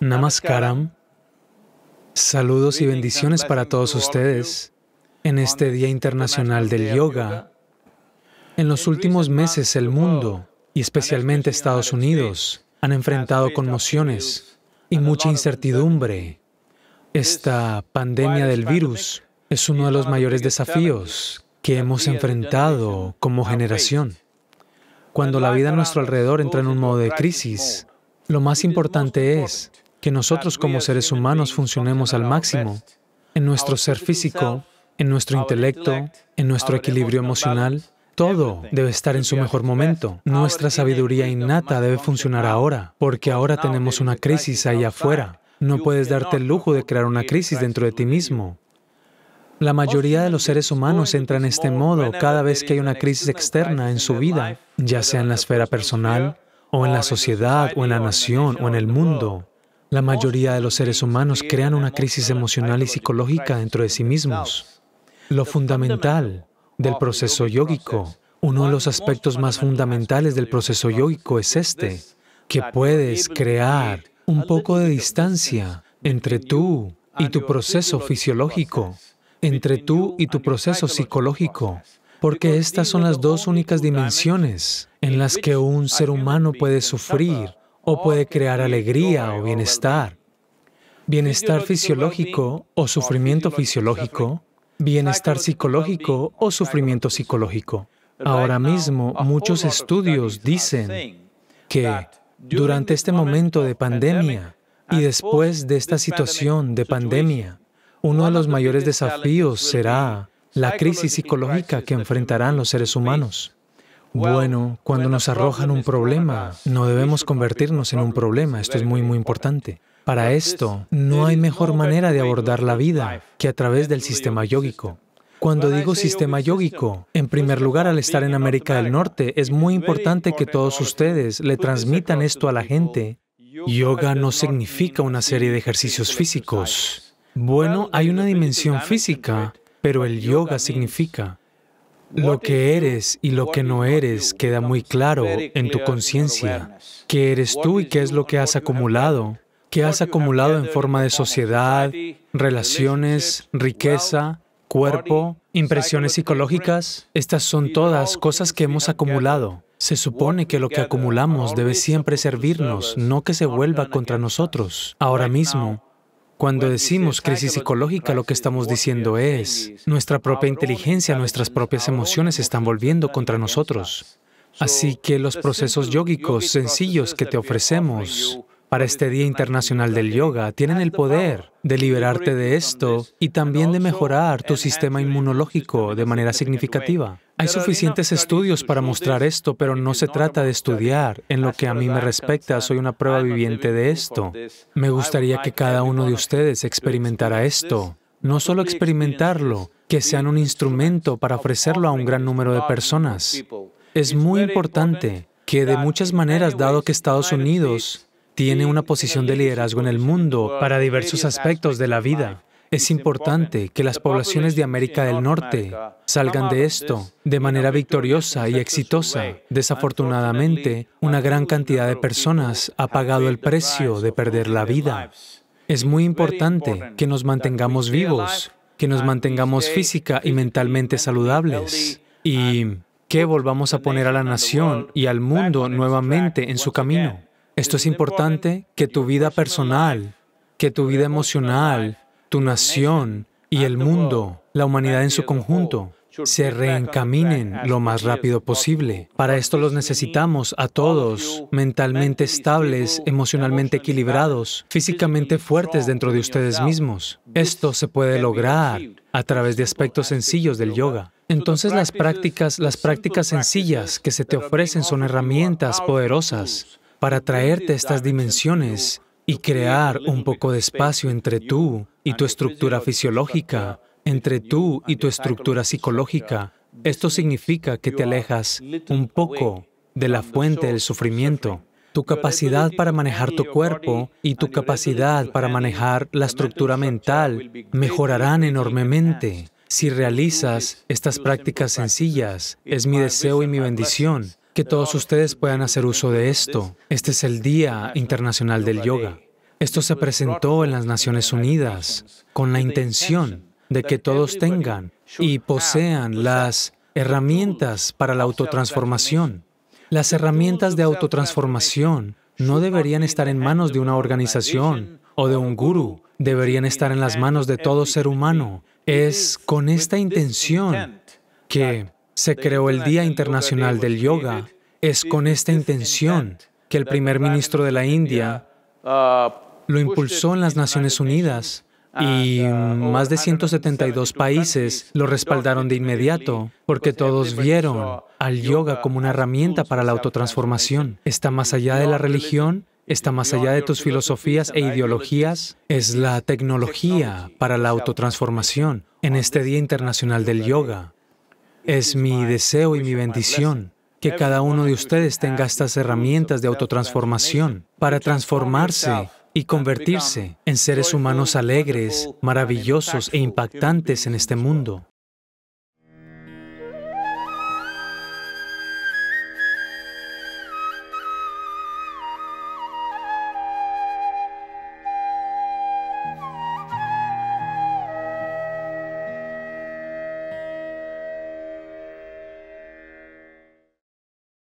Namaskaram. Saludos y bendiciones para todos ustedes en este Día Internacional del Yoga. En los últimos meses el mundo, y especialmente Estados Unidos, han enfrentado conmociones y mucha incertidumbre. Esta pandemia del virus es uno de los mayores desafíos que hemos enfrentado como generación. Cuando la vida a nuestro alrededor entra en un modo de crisis, lo más importante es que nosotros como seres humanos funcionemos al máximo en nuestro ser físico, en nuestro intelecto, en nuestro equilibrio emocional. Todo debe estar en su mejor momento. Nuestra sabiduría innata debe funcionar ahora, porque ahora tenemos una crisis ahí afuera. No puedes darte el lujo de crear una crisis dentro de ti mismo. La mayoría de los seres humanos entran en este modo cada vez que hay una crisis externa en su vida, ya sea en la esfera personal, o en la sociedad, o en la nación, o en el mundo. La mayoría de los seres humanos crean una crisis emocional y psicológica dentro de sí mismos. Lo fundamental del proceso yógico, uno de los aspectos más fundamentales del proceso yógico es este, que puedes crear un poco de distancia entre tú y tu proceso fisiológico, entre tú y tu proceso psicológico, porque estas son las dos únicas dimensiones en las que un ser humano puede sufrir o oh, puede crear alegría o bienestar. Bienestar fisiológico o sufrimiento fisiológico, bienestar psicológico o sufrimiento psicológico. Ahora mismo muchos estudios dicen que durante este momento de pandemia y después de esta situación de pandemia, uno de los mayores desafíos será la crisis psicológica que enfrentarán los seres humanos. Bueno, cuando nos arrojan un problema, no debemos convertirnos en un problema, esto es muy, muy importante. Para esto, no hay mejor manera de abordar la vida que a través del sistema yógico. Cuando digo sistema yógico, en primer lugar, al estar en América del Norte, es muy importante que todos ustedes le transmitan esto a la gente. Yoga no significa una serie de ejercicios físicos. Bueno, hay una dimensión física, pero el yoga significa lo que eres y lo que no eres queda muy claro en tu conciencia. ¿Qué eres tú y qué es lo que has acumulado? ¿Qué has acumulado en forma de sociedad, relaciones, riqueza, cuerpo, impresiones psicológicas? Estas son todas cosas que hemos acumulado. Se supone que lo que acumulamos debe siempre servirnos, no que se vuelva contra nosotros. Ahora mismo, cuando pues, decimos crisis psicológica, lo que estamos diciendo es, nuestra propia inteligencia, nuestras propias emociones están volviendo contra nosotros. Así que los procesos yógicos sencillos que te ofrecemos para este Día Internacional del Yoga. Tienen el poder de liberarte de esto y también de mejorar tu sistema inmunológico de manera significativa. Hay suficientes estudios para mostrar esto, pero no se trata de estudiar. En lo que a mí me respecta, soy una prueba viviente de esto. Me gustaría que cada uno de ustedes experimentara esto. No solo experimentarlo, que sean un instrumento para ofrecerlo a un gran número de personas. Es muy importante que de muchas maneras, dado que Estados Unidos tiene una posición de liderazgo en el mundo para diversos aspectos de la vida. Es importante que las poblaciones de América del Norte salgan de esto de manera victoriosa y exitosa. Desafortunadamente, una gran cantidad de personas ha pagado el precio de perder la vida. Es muy importante que nos mantengamos vivos, que nos mantengamos física y mentalmente saludables y que volvamos a poner a la nación y al mundo nuevamente en su camino. Esto es importante que tu vida personal, que tu vida emocional, tu nación y el mundo, la humanidad en su conjunto, se reencaminen lo más rápido posible. Para esto los necesitamos a todos, mentalmente estables, emocionalmente equilibrados, físicamente fuertes dentro de ustedes mismos. Esto se puede lograr a través de aspectos sencillos del yoga. Entonces las prácticas, las prácticas sencillas que se te ofrecen son herramientas poderosas para traerte estas dimensiones y crear un poco de espacio entre tú y tu estructura fisiológica, entre tú y tu estructura psicológica. Esto significa que te alejas un poco de la fuente del sufrimiento. Tu capacidad para manejar tu cuerpo y tu capacidad para manejar la estructura mental mejorarán enormemente si realizas estas prácticas sencillas. Es mi deseo y mi bendición que todos ustedes puedan hacer uso de esto. Este es el Día Internacional del Yoga. Esto se presentó en las Naciones Unidas con la intención de que todos tengan y posean las herramientas para la autotransformación. Las herramientas de autotransformación no deberían estar en manos de una organización o de un gurú, deberían estar en las manos de todo ser humano. Es con esta intención que se creó el Día Internacional del Yoga. Es con esta intención que el primer ministro de la India uh, lo impulsó en las Naciones Unidas y uh, más de 172 países lo respaldaron de inmediato porque todos vieron al yoga como una herramienta para la autotransformación. Está más allá de la religión, está más allá de tus filosofías e ideologías, es la tecnología para la autotransformación en este Día Internacional del Yoga. Es mi deseo y mi bendición que cada uno de ustedes tenga estas herramientas de autotransformación para transformarse y convertirse en seres humanos alegres, maravillosos e impactantes en este mundo.